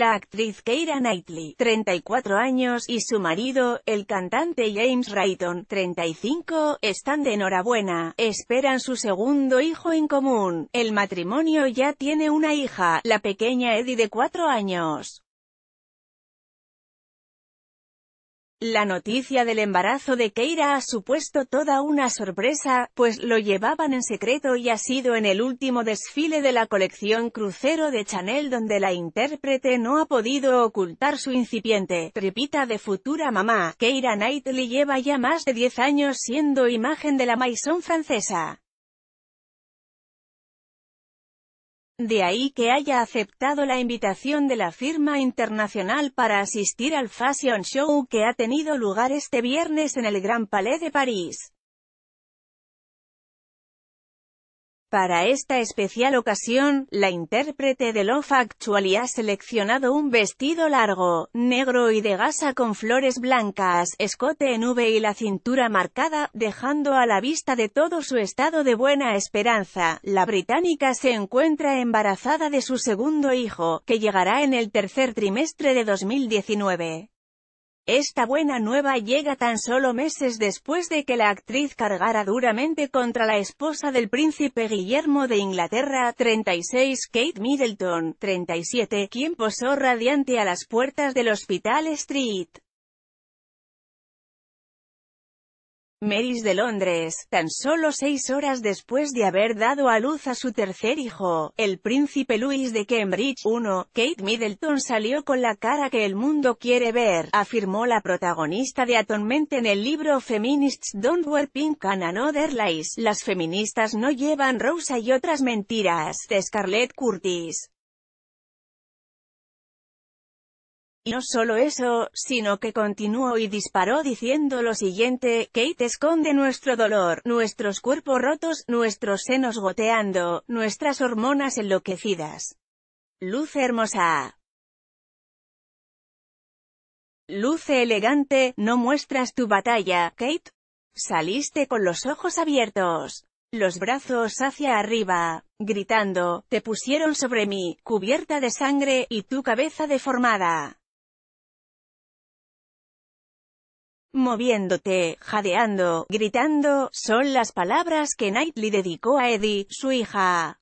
la actriz Keira Knightley, 34 años, y su marido, el cantante James Rayton, 35, están de enhorabuena, esperan su segundo hijo en común. El matrimonio ya tiene una hija, la pequeña Eddie de 4 años. La noticia del embarazo de Keira ha supuesto toda una sorpresa, pues lo llevaban en secreto y ha sido en el último desfile de la colección crucero de Chanel donde la intérprete no ha podido ocultar su incipiente tripita de futura mamá. Keira Knightley lleva ya más de 10 años siendo imagen de la Maison francesa. De ahí que haya aceptado la invitación de la firma internacional para asistir al Fashion Show que ha tenido lugar este viernes en el Grand Palais de París. Para esta especial ocasión, la intérprete de Love Actually ha seleccionado un vestido largo, negro y de gasa con flores blancas, escote en V y la cintura marcada, dejando a la vista de todo su estado de buena esperanza. La británica se encuentra embarazada de su segundo hijo, que llegará en el tercer trimestre de 2019. Esta buena nueva llega tan solo meses después de que la actriz cargara duramente contra la esposa del príncipe Guillermo de Inglaterra, 36, Kate Middleton, 37, quien posó radiante a las puertas del Hospital Street. Marys de Londres, tan solo seis horas después de haber dado a luz a su tercer hijo, el príncipe Louis de Cambridge 1, Kate Middleton salió con la cara que el mundo quiere ver, afirmó la protagonista de Atonment en el libro Feminists Don't Wear Pink and Another Lies, las feministas no llevan rosa y otras mentiras, de Scarlett Curtis. Y no solo eso, sino que continuó y disparó diciendo lo siguiente, Kate esconde nuestro dolor, nuestros cuerpos rotos, nuestros senos goteando, nuestras hormonas enloquecidas. Luz hermosa. Luce elegante, no muestras tu batalla, Kate. Saliste con los ojos abiertos, los brazos hacia arriba, gritando, te pusieron sobre mí, cubierta de sangre, y tu cabeza deformada. Moviéndote, jadeando, gritando, son las palabras que Knightley dedicó a Eddie, su hija.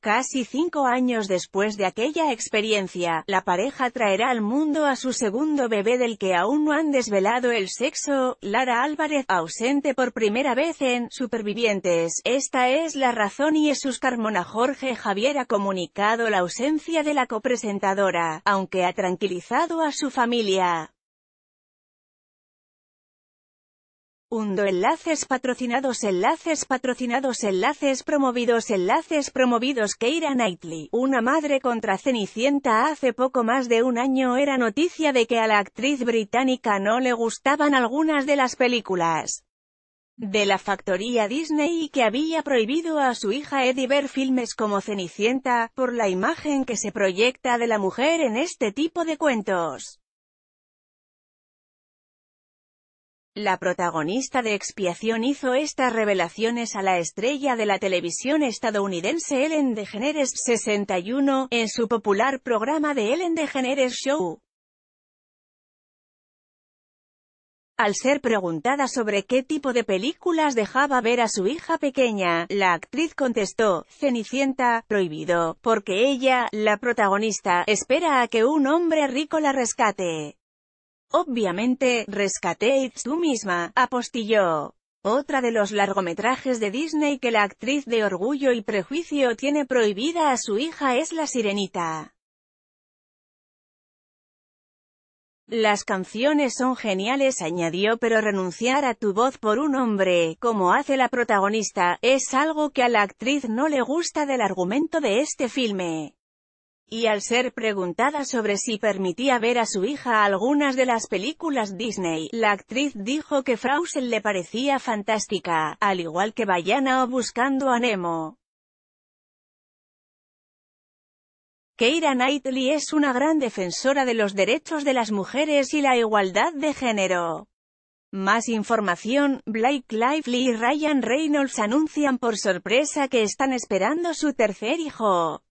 Casi cinco años después de aquella experiencia, la pareja traerá al mundo a su segundo bebé del que aún no han desvelado el sexo, Lara Álvarez, ausente por primera vez en Supervivientes. Esta es la razón y sus Carmona Jorge Javier ha comunicado la ausencia de la copresentadora, aunque ha tranquilizado a su familia. Undo enlaces patrocinados enlaces patrocinados enlaces promovidos enlaces promovidos Keira Knightley, una madre contra Cenicienta hace poco más de un año era noticia de que a la actriz británica no le gustaban algunas de las películas de la factoría Disney y que había prohibido a su hija Eddie ver filmes como Cenicienta, por la imagen que se proyecta de la mujer en este tipo de cuentos. La protagonista de Expiación hizo estas revelaciones a la estrella de la televisión estadounidense Ellen DeGeneres 61, en su popular programa de Ellen DeGeneres Show. Al ser preguntada sobre qué tipo de películas dejaba ver a su hija pequeña, la actriz contestó, Cenicienta, prohibido, porque ella, la protagonista, espera a que un hombre rico la rescate. Obviamente, rescatéis tú misma, apostilló. Otra de los largometrajes de Disney que la actriz de Orgullo y Prejuicio tiene prohibida a su hija es La Sirenita. Las canciones son geniales añadió pero renunciar a tu voz por un hombre, como hace la protagonista, es algo que a la actriz no le gusta del argumento de este filme y al ser preguntada sobre si permitía ver a su hija algunas de las películas Disney, la actriz dijo que Frausel le parecía fantástica, al igual que Bayana o Buscando a Nemo. Keira Knightley es una gran defensora de los derechos de las mujeres y la igualdad de género. Más información, Blake Lively y Ryan Reynolds anuncian por sorpresa que están esperando su tercer hijo.